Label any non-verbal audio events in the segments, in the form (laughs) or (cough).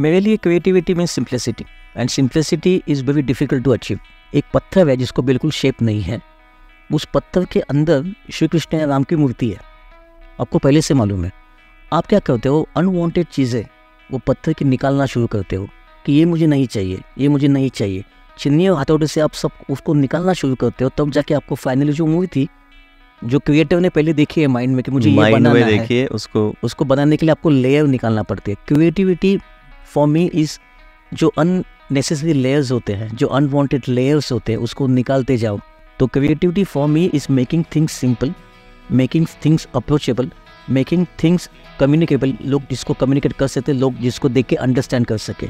मेरे लिए क्रिएटिविटी में simplicity and simplicity is very difficult to achieve एक पत्थर है जिसको बिल्कुल शेप नहीं है उस पत्थर के अंदर श्री कृष्ण या राम की मूर्ति है आपको पहले से मालूम है आप क्या करते हो अनवांटेड चीज़ें वो पत्थर की निकालना शुरू करते हो कि ये मुझे नहीं चाहिए ये मुझे नहीं चाहिए छिन्नी और हथौड़े से आप सब उसको निकालना शुरू करते हो तब जाके आपको फाइनली जो मूवी थी जो क्रिएटिव ने पहले देखी है माइंड में कि मुझे ये बनाना है उसको उसको बनाने के लिए आपको लेयर निकालना पड़ती है क्रिएटिविटी फॉर मी इज़ जो अननेसेसरी लेयर्स होते हैं जो अनवांटेड लेयर्स होते हैं उसको निकालते जाओ तो creativity for me is making things simple making things approachable making things communicable लोग जिसको कम्युनिकेट कर सकते लोग जिसको देख के अंडरस्टैंड कर सके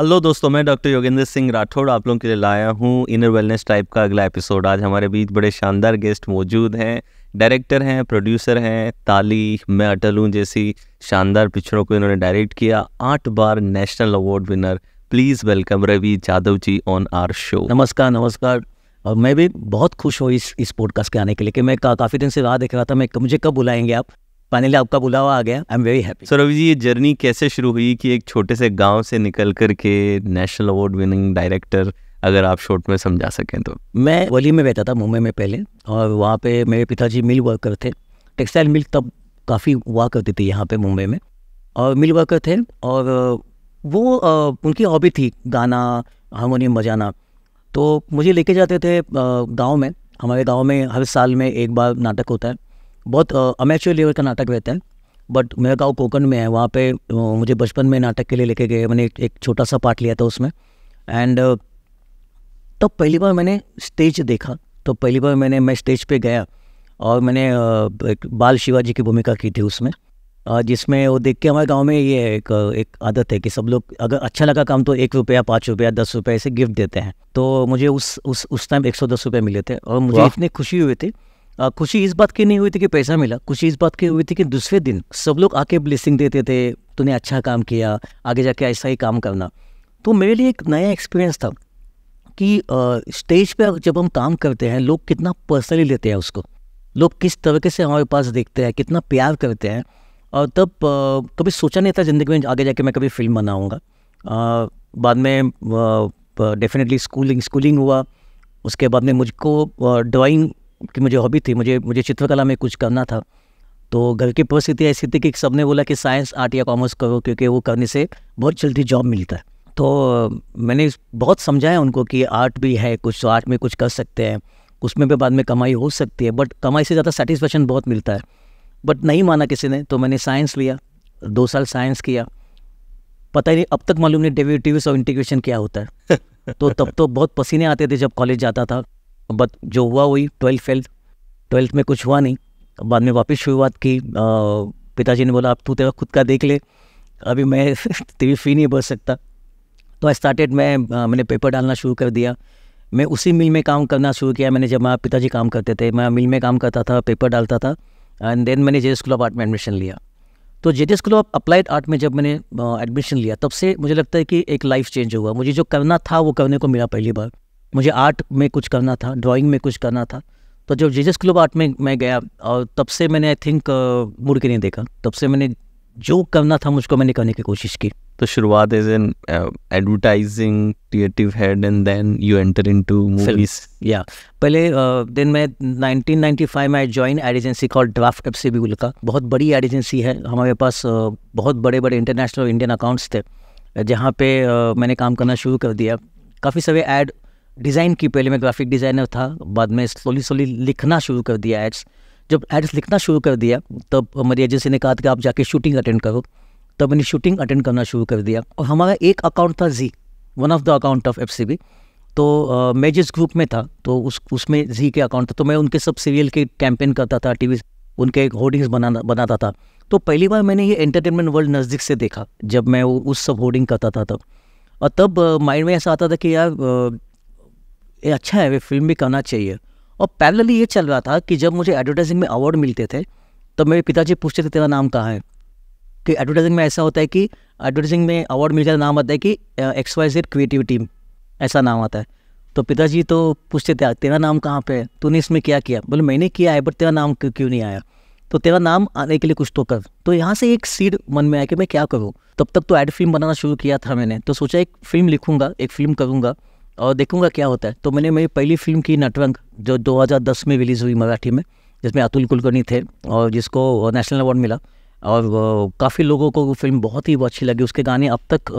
हेलो दोस्तों मैं डॉक्टर योगेंद्र सिंह राठौड़ आप लोगों के लिए लाया हूँ इनर वेलनेस टाइप का अगला एपिसोड आज हमारे बीच बड़े शानदार गेस्ट मौजूद हैं डायरेक्टर हैं प्रोड्यूसर हैं ताली मैं अटल हूँ जैसी शानदार पिक्चरों को इन्होंने डायरेक्ट किया आठ बार national award winner please welcome Ravi Jadhav ji on our show नमस्कार नमस्कार और मैं भी बहुत खुश हूँ इस इस पॉडकास्ट के आने के लिए कि मैं का, काफ़ी दिन से राह देख रहा था मैं मुझे कब बुलाएंगे आप फाइनली आपका बुलावा आ गया I am very happy sir ji ये जर्नी कैसे शुरू हुई कि एक छोटे से गांव से निकल कर के नेशनल अवार्ड विनिंग डायरेक्टर अगर आप शॉर्ट में समझा सकें तो मैं वली में बैठा था मुंबई में पहले और वहाँ पे मेरे पिताजी मिल वर्कर थे टेक्सटाइल मिल तब काफ़ी हुआ करती थी यहाँ पे मुंबई में और मिल वर्कर थे और वो उनकी हॉबी थी गाना हारमोनियम बजाना तो मुझे लेके जाते थे गाँव में हमारे गाँव में हर साल में एक बार नाटक होता है बहुत अमेचर लेवल का नाटक रहता है बट मेरा गाँव कोकन में है वहाँ पे मुझे बचपन में नाटक के लिए लेके गए मैंने एक, छोटा सा पार्ट लिया था उसमें एंड तब तो पहली बार मैंने स्टेज देखा तो पहली बार मैंने मैं स्टेज पे गया और मैंने एक बाल शिवाजी की भूमिका की थी उसमें जिसमें वो देख के हमारे गांव में ये एक एक आदत है कि सब लोग अगर अच्छा लगा काम तो एक रुपया पाँच रुपया दस रुपया ऐसे गिफ्ट देते हैं तो मुझे उस उस उस टाइम एक सौ दस रुपये मिले थे और मुझे इतनी खुशी हुई थी खुशी इस बात की नहीं हुई थी कि पैसा मिला खुशी इस बात की हुई थी कि दूसरे दिन सब लोग आके ब्लेसिंग देते थे तूने अच्छा काम किया आगे जाके ऐसा ही काम करना तो मेरे लिए एक नया एक्सपीरियंस था कि स्टेज पर जब हम काम करते हैं लोग कितना पर्सनली लेते हैं उसको लोग किस तरीके से हमारे पास देखते हैं कितना प्यार करते हैं और तब कभी सोचा नहीं था ज़िंदगी में आगे जाके मैं कभी फिल्म बनाऊँगा बाद में डेफिनेटली स्कूलिंग स्कूलिंग हुआ उसके बाद में मुझको ड्राइंग कि मुझे हॉबी थी मुझे मुझे चित्रकला में कुछ करना था तो घर की परिस्थिति ऐसी थी कि सबने बोला कि साइंस आर्ट या कॉमर्स करो क्योंकि वो करने से बहुत जल्दी जॉब मिलता है तो मैंने बहुत समझाया उनको कि आर्ट भी है कुछ तो आर्ट में कुछ कर सकते हैं उसमें भी बाद में कमाई हो सकती है बट कमाई से ज़्यादा सेटिस्फेक्शन बहुत मिलता है बट नहीं माना किसी ने तो मैंने साइंस लिया दो साल साइंस किया पता ही नहीं अब तक मालूम नहीं डेवी टी और इंटीग्रेशन क्या होता है (laughs) तो तब तो बहुत पसीने आते थे जब कॉलेज जाता था बट जो हुआ वही ट्वेल्थ फेल ट्वेल्थ में कुछ हुआ नहीं बाद में वापस शुरुआत की पिताजी ने बोला अब तू तेरा खुद का देख ले अभी मैं (laughs) तेरी फी नहीं भर सकता तो आई स्टार्टेड मैं मैंने पेपर डालना शुरू कर दिया मैं उसी मिल में काम करना शुरू किया मैंने जब मेरा पिताजी काम करते थे मैं मिल में काम करता था पेपर डालता था एंड देन मैंने जे स्कूल ऑफ आर्ट में एडमिशन लिया तो J school of applied art में जब मैंने एडमिशन लिया तब से मुझे लगता है कि एक लाइफ चेंज हुआ मुझे जो करना था वो करने को मिला पहली बार मुझे आर्ट में कुछ करना था ड्राइंग में कुछ करना था तो जब जीजस क्लब आर्ट में मैं गया और तब से मैंने आई थिंक मुड़ के नहीं देखा तब से मैंने जो करना था मुझको मैंने करने की कोशिश की तो शुरुआत is in advertising creative head and then you enter in to movies या पहले देन uh, मैं 1995 में I join ad agency call Draft F C का बहुत बड़ी एड एजेंसी है हमारे पास uh, बहुत बड़े बड़े इंटरनेशनल इंडियन अकाउंट्स थे जहाँ पे uh, मैंने काम करना शुरू कर दिया काफ़ी सारे एड ad, डिज़ाइन की पहले मैं ग्राफिक डिज़ाइनर था बाद में स्लोली स्लोली लिखना शुरू कर दिया एड्स जब एड्स लिखना शुरू कर दिया तब हमारी एजेंसी ने कहा था कि आप जाके शूटिंग अटेंड करो तब मैंने शूटिंग अटेंड करना शुरू कर दिया और हमारा एक अकाउंट था जी one of the account of F तो मैं जिस ग्रुप में था तो उस उसमें जी के अकाउंट था तो मैं उनके सब सीरियल के कैंपेन करता था टी उनके एक होर्डिंग्स बनाना बनाता था तो पहली बार मैंने ये एंटरटेनमेंट वर्ल्ड नज़दीक से देखा जब मैं उस सब होर्डिंग करता था तब और तब माइंड में ऐसा आता था कि यार ये अच्छा है वे फिल्म भी करना चाहिए और पैरेलली ये चल रहा था कि जब मुझे एडवर्टाइजिंग में अवार्ड मिलते थे तो मेरे पिताजी पूछते थे तेरा नाम कहाँ है कि एडवर्टाइजिंग में ऐसा होता है कि एडवर्टाइजिंग में अवार्ड मिल जाता नाम आता है कि X Y Z creative team ऐसा नाम आता है तो पिताजी तो पूछते थे तेरा नाम कहाँ पे है तूने इसमें क्या किया बोले मैंने किया है बट तेरा नाम क्यों क्यों नहीं आया तो तेरा नाम आने के लिए कुछ तो कर तो यहाँ से एक सीड मन में आया कि मैं क्या करूँ तब तक तो एड फिल्म बनाना शुरू किया था मैंने तो सोचा एक फिल्म लिखूँगा एक फिल्म करूँगा और देखूंगा क्या होता है तो मैंने मेरी पहली फिल्म की नटरंग जो 2010 में रिलीज़ हुई मराठी में जिसमें अतुल कुलकर्णी थे और जिसको नेशनल अवार्ड मिला और काफ़ी लोगों को फिल्म बहुत ही अच्छी लगी उसके गाने अब तक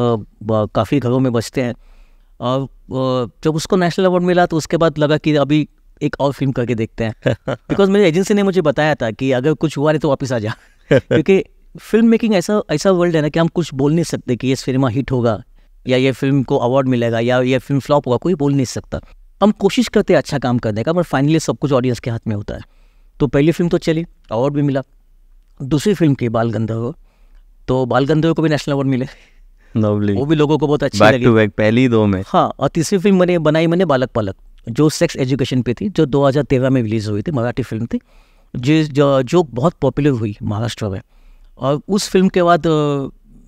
काफ़ी घरों में बजते हैं और जब उसको नेशनल अवार्ड मिला तो उसके बाद लगा कि अभी एक और फिल्म करके देखते हैं (laughs) बिकॉज मेरी एजेंसी ने मुझे बताया था कि अगर कुछ हुआ नहीं तो वापस आ जा (laughs) क्योंकि फिल्म मेकिंग ऐसा ऐसा वर्ल्ड है ना कि हम कुछ बोल नहीं सकते कि ये सिनेमा हिट होगा या ये फिल्म को अवार्ड मिलेगा या ये फिल्म फ्लॉप होगा कोई बोल नहीं सकता हम कोशिश करते हैं अच्छा काम करने का पर फाइनली सब कुछ ऑडियंस के हाथ में होता है तो पहली फिल्म तो चली अवार्ड भी मिला दूसरी फिल्म की बाल गंधर्व तो बाल गंधर्व को भी नेशनल अवार्ड मिले Lovely. वो भी लोगों को बहुत अच्छी लगी back, पहली दो में हाँ और तीसरी फिल्म मैंने बनाई मैंने बालक पालक जो सेक्स एजुकेशन पे थी जो 2013 में रिलीज हुई थी मराठी फिल्म थी जिस जो, जो बहुत पॉपुलर हुई महाराष्ट्र में और उस फिल्म के बाद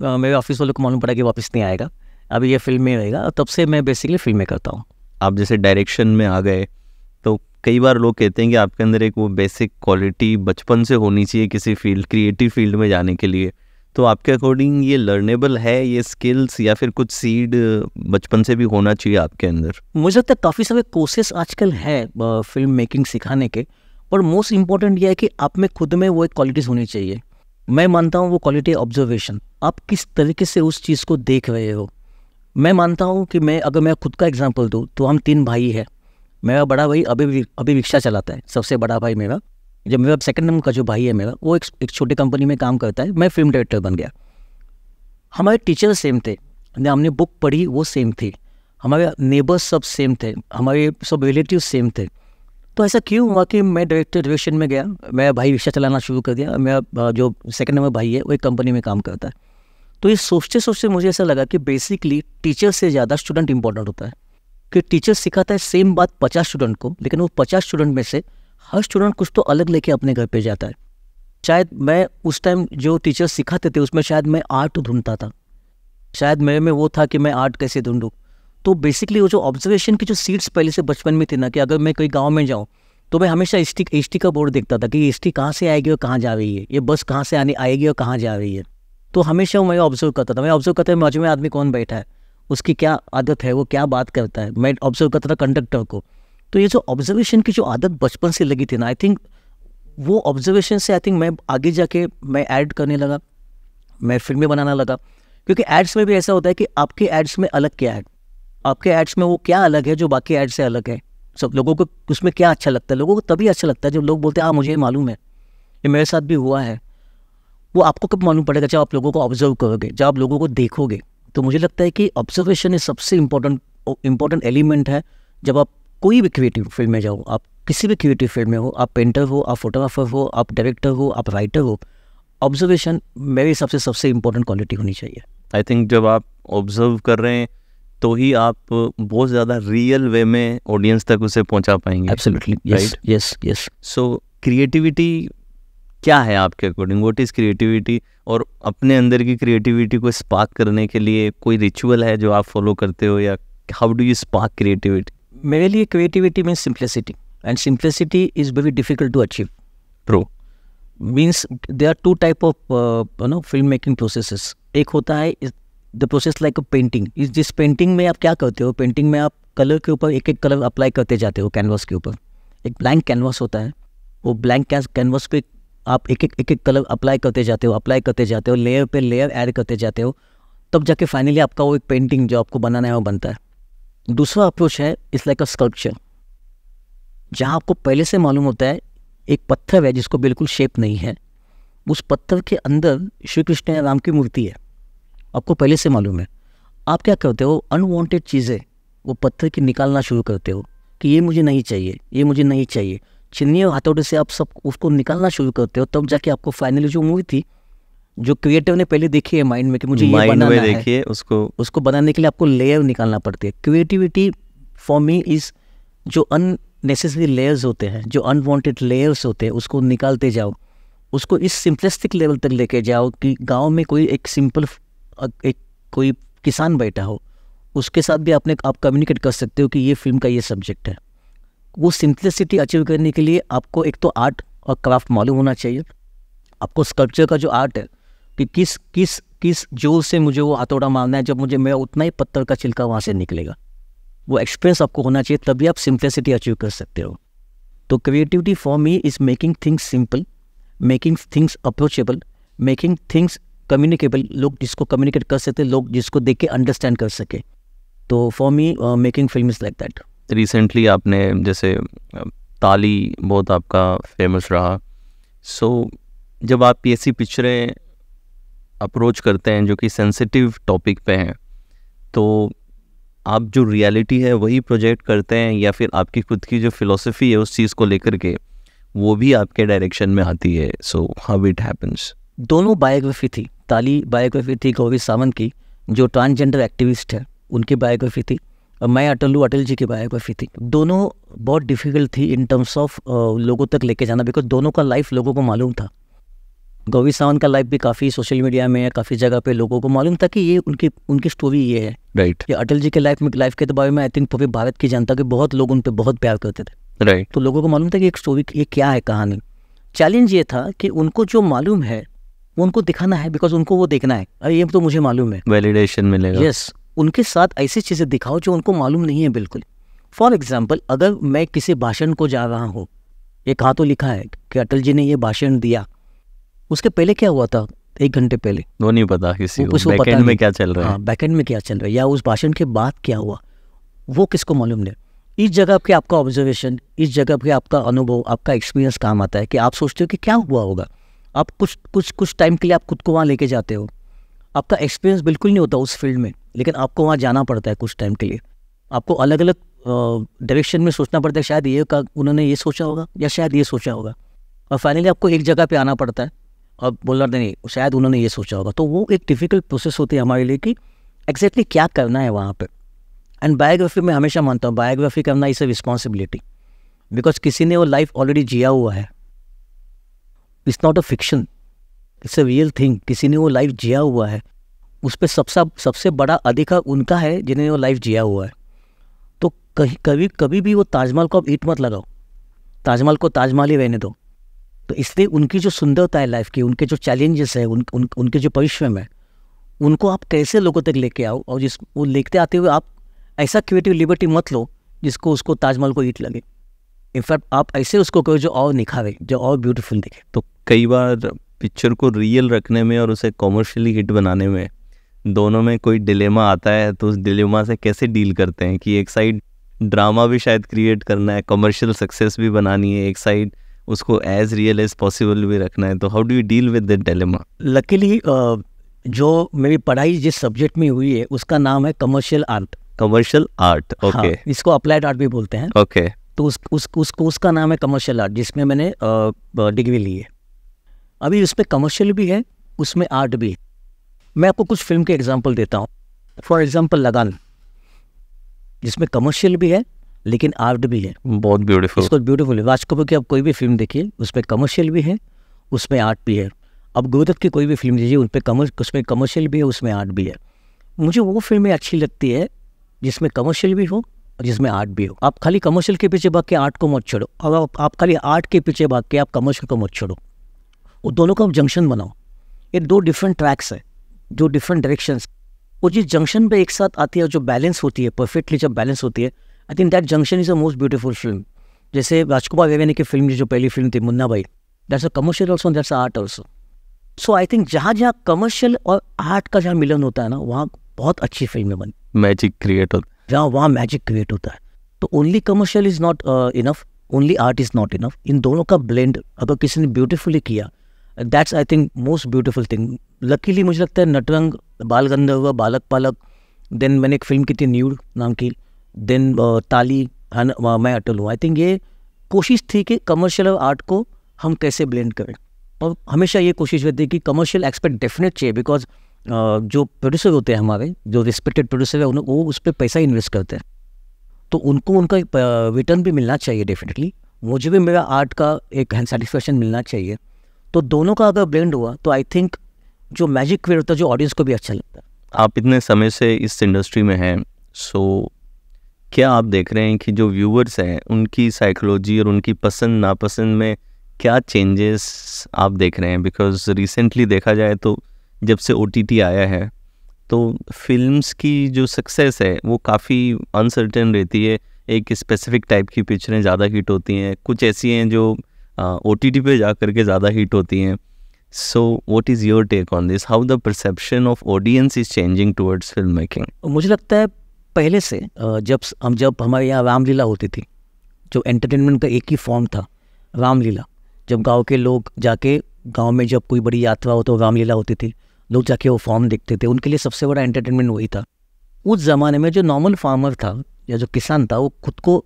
मेरे ऑफिस वालों को मालूम पड़ा कि वापस नहीं आएगा अब ये फिल्म में रहेगा तब से मैं बेसिकली फिल्में करता हूँ आप जैसे डायरेक्शन में आ गए तो कई बार लोग कहते हैं कि आपके अंदर एक वो बेसिक क्वालिटी बचपन से होनी चाहिए किसी फील्ड क्रिएटिव फील्ड में जाने के लिए तो आपके अकॉर्डिंग ये लर्नेबल है ये स्किल्स या फिर कुछ सीड बचपन से भी होना चाहिए आपके अंदर मुझे लगता है काफ़ी सारे कोर्सेस आजकल है फिल्म मेकिंग सिखाने के और मोस्ट इम्पॉर्टेंट ये है कि आप में खुद में वो एक क्वालिटीज़ होनी चाहिए मैं मानता हूँ वो क्वालिटी ऑब्जर्वेशन आप किस तरीके से उस चीज़ को देख रहे हो मैं मानता हूँ कि मैं अगर मैं खुद का एग्जाम्पल दूँ तो हम तीन भाई हैं मेरा बड़ा भाई अभी अभी रिक्शा चलाता है सबसे बड़ा भाई मेरा जब मेरा सेकंड नंबर का जो भाई है मेरा वो एक, एक छोटी कंपनी में काम करता है मैं फिल्म डायरेक्टर बन गया हमारे टीचर सेम थे हमने बुक पढ़ी वो सेम थी हमारे नेबर्स सब सेम थे हमारे सब रिलेटिव सेम थे तो ऐसा क्यों हुआ कि मैं डायरेक्टर डायरेक्शन में गया मेरा भाई रिक्शा चलाना शुरू कर दिया मेरा जो सेकंड नंबर भाई है वो एक कंपनी में काम करता है तो ये सोचते सोचते मुझे ऐसा लगा कि बेसिकली टीचर से ज़्यादा स्टूडेंट इंपॉर्टेंट होता है कि टीचर सिखाता है सेम बात पचास स्टूडेंट को लेकिन वो पचास स्टूडेंट में से हर स्टूडेंट कुछ तो अलग लेके अपने घर पे जाता है शायद मैं उस टाइम जो टीचर सिखाते थे उसमें शायद मैं आर्ट ढूंढता था शायद मेरे में वो था कि मैं आर्ट कैसे ढूंढूँ तो बेसिकली वो जो ऑब्जर्वेशन की जो सीट्स पहले से बचपन में थी ना कि अगर मैं कोई गाँव में जाऊँ तो मैं हमेशा एस टी का बोर्ड देखता था कि एस टी कहाँ से आएगी और कहाँ जा रही है ये बस कहाँ से आने आएगी और कहाँ जा रही है तो हमेशा मैं ऑब्जर्व करता था मैं ऑब्जर्व करता मौज में आदमी कौन बैठा है उसकी क्या आदत है वो क्या बात करता है मैं ऑब्जर्व करता था कंडक्टर को तो ये जो ऑब्जर्वेशन की जो आदत बचपन से लगी थी ना आई थिंक वो ऑब्जर्वेशन से आई थिंक मैं आगे जाके मैं ऐड करने लगा मैं फिल्में बनाना लगा क्योंकि एड्स में भी ऐसा होता है कि आपके एड्स में अलग क्या है आपके एड्स में वो क्या अलग है जो बाकी एड्स से अलग है सब लोगों को उसमें क्या अच्छा लगता है लोगों को तभी अच्छा लगता है जब लोग बोलते हैं हाँ मुझे मालूम है ये मेरे साथ भी हुआ है वो आपको कब मालूम पड़ेगा जब आप लोगों को ऑब्जर्व करोगे जब आप लोगों को देखोगे तो मुझे लगता है कि ऑब्जर्वेशन इज सबसे इम्पोर्टेंट इम्पोर्टेंट एलिमेंट है जब आप कोई भी क्रिएटिव फील्ड में जाओ आप किसी भी क्रिएटिव फील्ड में हो आप पेंटर हो आप फोटोग्राफर हो आप डायरेक्टर हो आप राइटर हो ऑब्जर्वेशन मेरे हिसाब से सबसे इम्पोर्टेंट क्वालिटी होनी चाहिए आई थिंक जब आप ऑब्जर्व कर रहे हैं तो ही आप बहुत ज़्यादा रियल वे में ऑडियंस तक उसे पहुंचा पाएंगे absolutely yes yes yes so creativity क्या है आपके अकॉर्डिंग वॉट इज़ क्रिएटिविटी और अपने अंदर की क्रिएटिविटी को स्पार्क करने के लिए कोई रिचुअल है जो आप फॉलो करते हो या how do you spark creativity मेरे लिए creativity mean simplicity and simplicity is very difficult to achieve true means they are two type of no film making processes एक होता है the process like a painting is जिस painting में आप क्या करते हो पेंटिंग में आप कलर के ऊपर एक एक कलर अप्लाई करते जाते हो कैनवास के ऊपर एक ब्लैंक कैनवास होता है वो ब्लैंक कैनवास पे आप एक एक एक एक कलर अप्लाई करते जाते हो अप्लाई करते जाते हो लेयर पे लेयर ऐड करते जाते हो तब जाके फाइनली आपका वो एक पेंटिंग जो आपको बनाना है वो बनता है दूसरा अप्रोच है इस लाइक अ स्कल्पचर जहाँ आपको पहले से मालूम होता है एक पत्थर है जिसको बिल्कुल शेप नहीं है उस पत्थर के अंदर श्री कृष्ण या राम की मूर्ति है आपको पहले से मालूम है आप क्या करते हो अनवांटेड चीज़ें वो पत्थर की निकालना शुरू करते हो कि ये मुझे नहीं चाहिए ये मुझे नहीं चाहिए छिन्नी हथौड़े से आप सब उसको निकालना शुरू करते हो तब जाके आपको फाइनली जो मूवी थी जो क्रिएटिव ने पहले देखी है माइंड में कि मुझे ये बनाना है देखिए उसको उसको बनाने के लिए आपको लेयर निकालना पड़ती है क्रिएटिविटी फॉर मी इज जो अननेसेसरी लेयर्स होते हैं जो अनवांटेड लेयर्स होते हैं उसको निकालते जाओ उसको इस सिंपलिस्टिक लेवल तक लेके जाओ कि गांव में कोई एक सिंपल एक कोई किसान बैठा हो उसके साथ भी आपने आप कम्युनिकेट कर सकते हो कि ये फिल्म का ये सब्जेक्ट है वो सिंप्लिसिटी अचीव करने के लिए आपको एक तो आर्ट और क्राफ्ट मालूम होना चाहिए आपको स्कल्पचर का जो आर्ट है कि किस किस किस जोर से मुझे वो हथौड़ा मारना है जब मुझे मेरा उतना ही पत्थर का छिलका वहाँ से निकलेगा वो एक्सपीरियंस आपको होना चाहिए तभी आप सिंप्लिसिटी अचीव कर सकते हो तो creativity for me is making things simple making things approachable making things communicable लोग जिसको कम्युनिकेट कर सकते लोग जिसको देख के अंडरस्टैंड कर सके तो for me making film is like that recently आपने जैसे ताली बहुत आपका फेमस रहा सो so, जब आप ऐसी पिक्चरें अप्रोच करते हैं जो कि सेंसिटिव टॉपिक पे हैं तो आप जो रियलिटी है वही प्रोजेक्ट करते हैं या फिर आपकी खुद की जो फिलोसफी है उस चीज़ को लेकर के वो भी आपके डायरेक्शन में आती है सो हाउ इट हैपन्स दोनों बायोग्राफी थी ताली बायोग्राफी थी गौरी सावंत की जो ट्रांसजेंडर एक्टिविस्ट है उनकी बायोग्राफी थी मैं अटल हूँ अटल जी की बायोग्राफी थी दोनों बहुत डिफ़िकल्ट थी इन टर्म्स ऑफ लोगों तक लेके जाना बिकॉज दोनों का लाइफ लोगों को मालूम था गौरी सावंत का लाइफ भी काफ़ी सोशल मीडिया में काफ़ी जगह पे लोगों को मालूम था कि ये उनकी उनकी स्टोरी ये है राइट right. कि अटल जी के लाइफ में लाइफ के दबाव तो में आई थिंक पूरे भारत की जनता के बहुत लोग उन पर बहुत प्यार करते थे राइट right. तो लोगों को मालूम था कि एक स्टोरी ये क्या है कहानी चैलेंज ये था कि उनको जो मालूम है वो उनको दिखाना है बिकॉज उनको वो देखना है अरे ये तो मुझे मालूम है वैलिडेशन मिलेगा यस yes, उनके साथ ऐसी चीज़ें दिखाओ जो उनको मालूम नहीं है बिल्कुल फॉर एग्ज़ाम्पल अगर मैं किसी भाषण को जा रहा हूँ ये कहाँ तो लिखा है कि अटल जी ने ये भाषण दिया उसके पहले क्या हुआ था एक घंटे पहले वो नहीं पता किसी को बैकएंड में क्या चल रहा है हाँ में क्या चल रहा है या उस भाषण के बाद क्या हुआ वो किसको मालूम नहीं इस जगह पे आपका ऑब्जर्वेशन इस जगह पे आपका अनुभव आपका एक्सपीरियंस काम आता है कि आप सोचते हो कि क्या हुआ होगा आप कुछ कुछ कुछ टाइम के लिए आप खुद को वहाँ लेके जाते हो आपका एक्सपीरियंस बिल्कुल नहीं होता उस फील्ड में लेकिन आपको वहाँ जाना पड़ता है कुछ टाइम के लिए आपको अलग अलग डायरेक्शन में सोचना पड़ता है शायद ये का उन्होंने ये सोचा होगा या शायद ये सोचा होगा और फाइनली आपको एक जगह पे आना पड़ता है और बोलना नहीं शायद उन्होंने ये सोचा होगा तो वो एक डिफ़िकल्ट प्रोसेस होती है हमारे लिए कि एग्जैक्टली क्या करना है वहाँ पर एंड बायोग्राफी मैं हमेशा मानता हूँ बायोग्राफी करना इज़ अ रिस्पॉन्सिबिलिटी बिकॉज किसी ने वो लाइफ ऑलरेडी जिया हुआ है it's not a fiction it's a real thing किसी ने वो लाइफ जिया हुआ है उस पर सबसे सबसे बड़ा अधिकार उनका है जिन्हें वो लाइफ जिया हुआ है तो कहीं कभी कभी भी वो ताजमहल को आप ईट मत लगाओ ताजमहल को ताजमहल ही रहने दो तो इसलिए उनकी जो सुंदरता है लाइफ की उनके जो चैलेंजेस है उन, उन उनके जो परिश्रम है उनको आप कैसे लोगों तक लेके आओ और जिस वो लेते आते हुए आप ऐसा क्रिएटिव लिबर्टी मत लो जिसको उसको ताजमहल को ईट लगे इनफैक्ट आप ऐसे उसको कहो जो और निखारे जो और ब्यूटीफुल दिखे तो कई बार पिक्चर को रियल रखने में और उसे कॉमर्शियली हिट बनाने में दोनों में कोई डिलेमा आता है तो उस डिलेमा से कैसे डील करते हैं कि एक साइड ड्रामा भी शायद क्रिएट करना है कमर्शियल सक्सेस भी बनानी है एक साइड उसको एज रियल एज पॉसिबल भी रखना है तो how do you deal with that dilemma luckily जो मेरी पढ़ाई जिस सब्जेक्ट में हुई है उसका नाम है commercial art commercial art okay इसको अप्लाइड आर्ट भी बोलते हैं ओके okay. तो उस उस उस उसका नाम है कमर्शियल आर्ट जिसमें मैंने डिग्री ली है अभी उसमें कमर्शियल भी है उसमें आर्ट भी है मैं आपको कुछ फिल्म के एग्जाम्पल देता हूँ फॉर एग्जाम्पल लगान जिसमें कमर्शियल भी है लेकिन आर्ट भी है बहुत ब्यूटीफुल इसको ब्यूटीफुल है राज की आप कोई भी फिल्म देखिए उसमें कमर्शियल भी है उसमें आर्ट भी है अब गोदत की कोई भी फिल्म लीजिए उन पर कमर उसमें कमर्शियल भी है उसमें आर्ट भी है मुझे वो फिल्में अच्छी लगती है जिसमें कमर्शियल भी हो और जिसमें आर्ट भी हो आप खाली कमर्शियल के पीछे भाग के आर्ट को मत छोड़ो और आप, आप खाली आर्ट के पीछे भाग के आप कमर्शियल को मत छोड़ो वो दोनों को आप जंक्शन बनाओ ये दो डिफरेंट ट्रैक्स है जो डिफरेंट डायरेक्शन वो जिस जंक्शन पे एक साथ आती है जो बैलेंस होती है परफेक्टली जब बैलेंस होती है I think that junction is a most beautiful film जैसे राजकुमार वेवेनी की फिल्म जो पहली फिल्म थी Munna Bhai that's a commercial also that's a art also so I think जहाँ जहाँ कमर्शियल और आर्ट का जहाँ मिलन होता है ना वहाँ बहुत अच्छी फिल्में बन मैजिक क्रिएट होता है जहाँ वहाँ मैजिक क्रिएट होता है तो only commercial is not enough only art is not enough इन दोनों का ब्लेंड अगर किसी ने ब्यूटिफुली किया that's I think most beautiful thing luckily मुझे लगता है नटरंग बाल गंधर्व बालक पालक देन मैंने एक फिल्म की थी न्यूड नाम की देन uh, ताली uh, मैं अटल हूँ आई थिंक ये कोशिश थी कि कमर्शियल और आर्ट को हम कैसे ब्लेंड करें और हमेशा ये कोशिश रहती है कि कमर्शियल एक्सपेक्ट डेफिनेट चाहिए बिकॉज uh, जो प्रोड्यूसर होते हैं हमारे जो रिस्पेक्टेड प्रोड्यूसर है उन्हें वो उस पर पैसा इन्वेस्ट करते हैं तो उनको उनका रिटर्न भी मिलना चाहिए डेफिनेटली मुझे भी मेरा आर्ट का एक सेटिस्फेक्शन मिलना चाहिए तो दोनों का अगर ब्लेंड हुआ तो आई थिंक जो मैजिक क्वेट होता है जो ऑडियंस को भी अच्छा लगता है आप इतने समय से इस इंडस्ट्री में हैं सो क्या आप देख रहे हैं कि जो व्यूअर्स हैं उनकी साइकोलॉजी और उनकी पसंद नापसंद में क्या चेंजेस आप देख रहे हैं बिकॉज रिसेंटली देखा जाए तो जब से ओ आया है तो फिल्म्स की जो सक्सेस है वो काफ़ी अनसर्टेन रहती है एक स्पेसिफिक टाइप की पिक्चरें ज़्यादा हिट होती हैं कुछ ऐसी हैं जो ओ टी टी पे जा कर के ज़्यादा हिट होती हैं so what is your take on this how the perception of audience is changing towards film making मुझे लगता है पहले से जब हम जब हमारे यहाँ रामलीला होती थी जो एंटरटेनमेंट का एक ही फॉर्म था रामलीला जब गांव के लोग जाके गांव में जब कोई बड़ी यात्रा हो तो रामलीला होती थी लोग जाके वो फॉर्म देखते थे उनके लिए सबसे बड़ा एंटरटेनमेंट वही था उस ज़माने में जो नॉर्मल फार्मर था या जो किसान था वो खुद को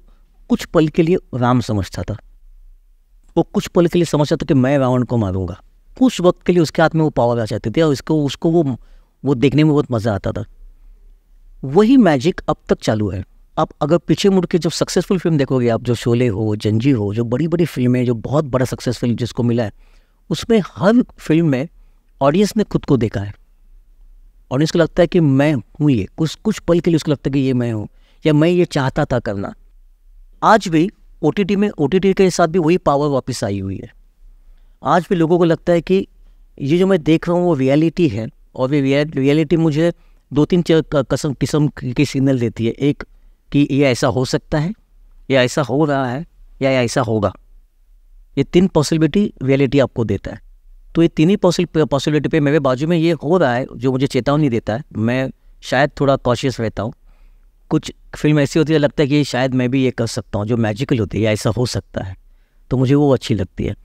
कुछ पल के लिए राम समझता था वो कुछ पल के लिए समझता था कि मैं रावण को मारूंगा कुछ वक्त के लिए उसके हाथ में वो पावर आ जाती थी और इसको उसको वो वो देखने में बहुत मज़ा आता था वही मैजिक अब तक चालू है आप अगर पीछे मुड़ के जब सक्सेसफुल फिल्म देखोगे आप जो शोले हो जंजी हो जो बड़ी बड़ी फिल्में जो बहुत बड़ा सक्सेसफुल जिसको मिला है उसमें हर फिल्म में ऑडियंस ने खुद को देखा है ऑडियंस को लगता है कि मैं हूँ ये कुछ कुछ पल के लिए उसको लगता है कि ये मैं हूँ या मैं ये चाहता था करना आज भी ओ में ओ के साथ भी वही पावर वापस आई हुई है आज भी लोगों को लगता है कि ये जो मैं देख रहा हूँ वो रियलिटी है और ये रियलिटी मुझे दो तीन कसम किस्म की सिग्नल देती है एक कि ये ऐसा हो सकता है या ऐसा हो रहा है या ऐसा होगा ये तीन पॉसिबिलिटी रियलिटी आपको देता है तो ये तीन ही पॉसिबिलिटी पे मेरे बाजू में ये हो रहा है जो मुझे चेतावनी देता है मैं शायद थोड़ा कॉशियस रहता हूँ कुछ फिल्म ऐसी होती है लगता है कि शायद मैं भी ये कर सकता हूँ जो मैजिकल होती है ऐसा हो सकता है तो मुझे वो अच्छी लगती है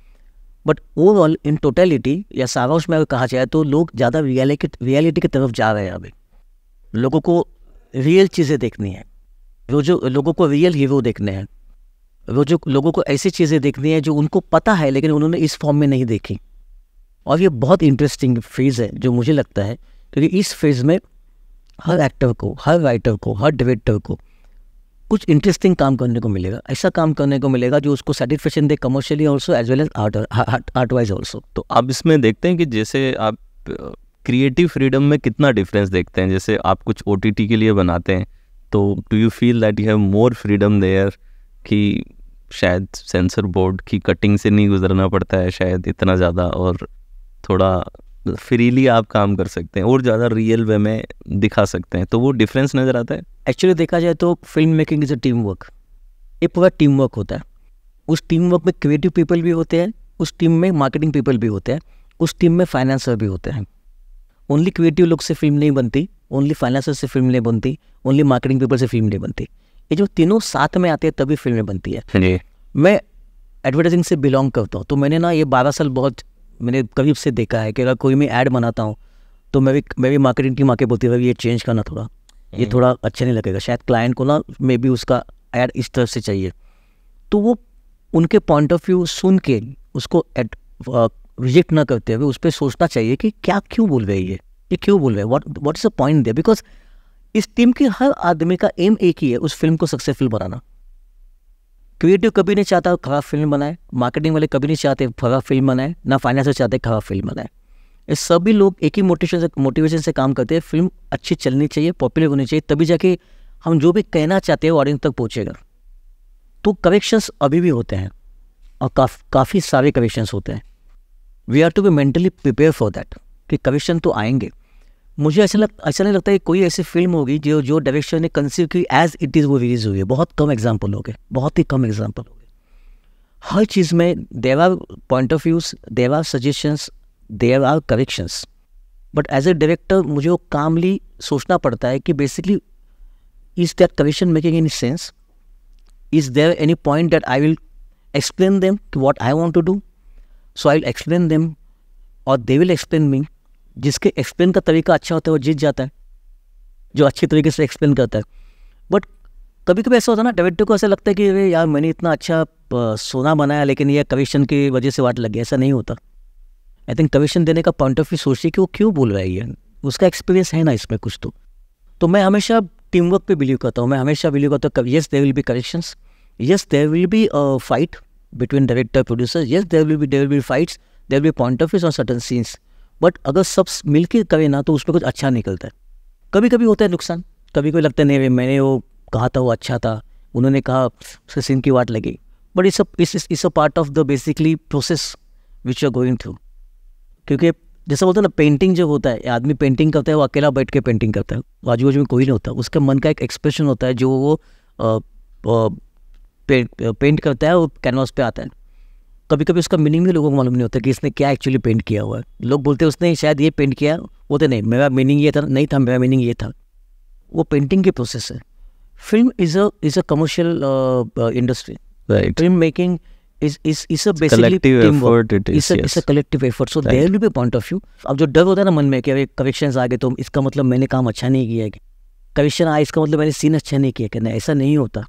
बट ओवरऑल इन टोटेलिटी या सारांश में अगर कहा जाए तो लोग ज़्यादा रियलिटी रियलिटी की तरफ जा रहे हैं अभी लोगों को रियल चीज़ें देखनी है वो जो लोगों को रियल हीरो देखने हैं वो जो लोगों को ऐसी चीज़ें देखनी है जो उनको पता है लेकिन उन्होंने इस फॉर्म में नहीं देखी और ये बहुत इंटरेस्टिंग फेज़ है जो मुझे लगता है क्योंकि इस फेज़ में हर एक्टर को हर राइटर को हर डायरेक्टर को कुछ इंटरेस्टिंग काम करने को मिलेगा ऐसा काम करने को मिलेगा जो उसको सेटिस्फेक्शन दे commercially also as well as art art wise also तो आप इसमें देखते हैं कि जैसे आप क्रिएटिव फ्रीडम में कितना डिफरेंस देखते हैं जैसे आप कुछ ओ के लिए बनाते हैं तो do you feel that you have more freedom there कि शायद सेंसर बोर्ड की कटिंग से नहीं गुजरना पड़ता है शायद इतना ज़्यादा और थोड़ा फ्रीली आप काम कर सकते हैं और ज़्यादा रियल वे में दिखा सकते हैं तो वो डिफरेंस नज़र आता है एक्चुअली देखा जाए तो film making is a team work ये पूरा टीम वर्क होता है उस टीम वर्क में क्रिएटिव पीपल भी होते हैं उस टीम में मार्केटिंग पीपल भी होते हैं उस टीम में फाइनेंसर भी होते हैं ओनली क्रिएटिव लोग से फिल्म नहीं बनती ओनली फाइनेंसर से फिल्म नहीं बनती ओनली मार्केटिंग पीपल से फिल्म नहीं बनती ये जो तीनों साथ में आते हैं तभी फिल्में बनती है मैं एडवर्टाइजिंग से बिलोंग करता हूँ तो मैंने ना ये बारह साल बहुत मैंने कभी उससे देखा है कि अगर कोई मैं ऐड बनाता हूँ तो मैं भी मैं भी मार्केटिंग टीम आके बोलती हूँ ये चेंज करना थोड़ा ये हम्म। थोड़ा अच्छा नहीं लगेगा शायद क्लाइंट को ना मे बी उसका ऐड इस तरह से चाहिए तो वो उनके पॉइंट ऑफ व्यू सुन के उसको एड रिजेक्ट ना करते हुए उस पर सोचना चाहिए कि क्या क्यों बोल रहे ये ये क्यों बोल रहे हैं what is the point they because इस टीम के हर आदमी का एम एक ही है उस फिल्म को सक्सेसफुल बनाना क्रिएटिव कभी नहीं चाहता खराब फिल्म बनाए मार्केटिंग वाले कभी नहीं चाहते खराब फिल्म बनाए ना फाइनेंस चाहते खराब फिल्म बनाए ये सभी लोग एक ही मोटिवेशन से मोटिवेशन से काम करते हैं फिल्म अच्छी चलनी चाहिए पॉपुलर होनी चाहिए तभी जाके हम जो भी कहना चाहते हैं वो ऑडियंस तक पहुँचेगा तो करेक्शंस अभी भी होते हैं और काफ, काफ़ी सारे करेक्शंस होते हैं we are to be mentally prepare for that कि करेक्शन तो आएंगे मुझे ऐसा लग ऐसा नहीं लगता है कोई ऐसी फिल्म होगी जो जो डायरेक्शन ने कंसीव की एज इट इज़ वो रिलीज़ हुई है बहुत कम एग्जाम्पल हो गए बहुत ही कम एग्जाम्पल हो गए हर चीज़ में there are point of views there are suggestions there are corrections but as a director मुझे वो कामली सोचना पड़ता है कि basically is that correction making in sense is there any point that I will explain them कि what I want to do so I will explain them और they will explain me जिसके explain का तरीका अच्छा होता है वो जीत जाता है जो अच्छे तरीके से एक्सप्लेन करता है बट कभी कभी ऐसा होता है ना डायरेक्टर को ऐसा लगता है कि अरे यार मैंने इतना अच्छा सोना बनाया लेकिन यह कमीशन की वजह से वाट लग गया ऐसा नहीं होता आई थिंक कमीशन देने का पॉइंट ऑफ व्यू सोचिए कि वो क्यों बोल रहा है ये उसका एक्सपीरियंस है ना इसमें कुछ तो तो मैं हमेशा टीम वर्क पर बिलीव करता हूँ मैं हमेशा बिलीव करता हूँ yes there will be corrections yes there will be fight between director producer yes there will be there will fights there will be point of view on certain scenes but अगर सब मिलकर करें ना तो उसमें कुछ अच्छा निकलता है कभी कभी होता है नुकसान कभी कभी लगता है नहीं मैंने वो कहा था वो अच्छा था उन्होंने कहा उसके सिंह की वाट लगी but is is a part of the basically process which are going through क्योंकि जैसा बोलते हैं ना पेंटिंग जो होता है आदमी पेंटिंग करता है वो अकेला बैठ के पेंटिंग करता है आजू बाजू में कोई नहीं होता उसके मन का एक एक्सप्रेशन होता है जो वो आ, आ, पे, पेंट करता है वो कैनवास पे आता है कभी कभी उसका मीनिंग भी लोगों को मालूम नहीं होता कि इसने क्या एक्चुअली पेंट किया हुआ है लोग बोलते हैं उसने शायद ये पेंट किया वो तो नहीं मेरा मीनिंग ये था नहीं था मेरा मीनिंग ये था वो पेंटिंग की प्रोसेस है film is a is a commercial industry film making collective effort so there basically collective teamwork. effort it अब जो डर होता है ना मन में कि अरे करेक्शंस आ गए तो इसका मतलब मैंने काम अच्छा नहीं किया है करेक्शन आया इसका मतलब मैंने सीन अच्छा नहीं किया कहना ऐसा नहीं होता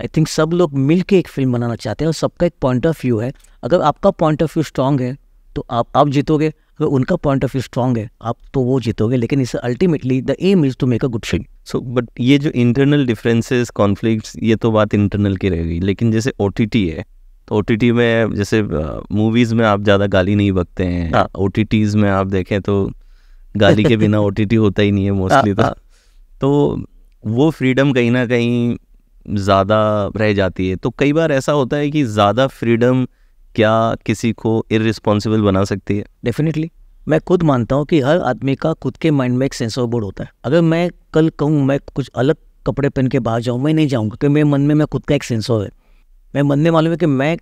आई थिंक सब लोग मिल के एक फिल्म बनाना चाहते हैं और सबका एक पॉइंट ऑफ व्यू है अगर आपका पॉइंट ऑफ व्यू स्ट्रांग है तो आप आप जीतोगे अगर उनका पॉइंट ऑफ व्यू स्ट्रांग है आप तो वो जीतोगे लेकिन इसे ultimately the aim is to make a good film so but ये जो इंटरनल डिफरेंसेस कॉन्फ्लिक्ट्स ये तो बात इंटरनल की रहेगी लेकिन जैसे ओ है तो ओ में जैसे मूवीज़ में आप ज़्यादा गाली नहीं बकते हैं ओ हाँ। में आप देखें तो गाली के बिना ओ (laughs) होता ही नहीं है मोस्टली तो, हाँ, हाँ। तो वो फ्रीडम कहीं ना कहीं ज़्यादा रह जाती है तो कई बार ऐसा होता है कि ज़्यादा फ्रीडम क्या किसी को इरिस्पॉन्सिबल बना सकती है डेफिनेटली मैं खुद मानता हूँ कि हर आदमी का खुद के माइंड में एक सेंस ऑफ बोर्ड होता है अगर मैं कल कहूँ मैं कुछ अलग कपड़े पहन के बाहर जाऊँ मैं नहीं जाऊँगा क्योंकि मेरे मन में मैं खुद का एक सेंस ऑफ है मैं मन में मालूम है कि मैं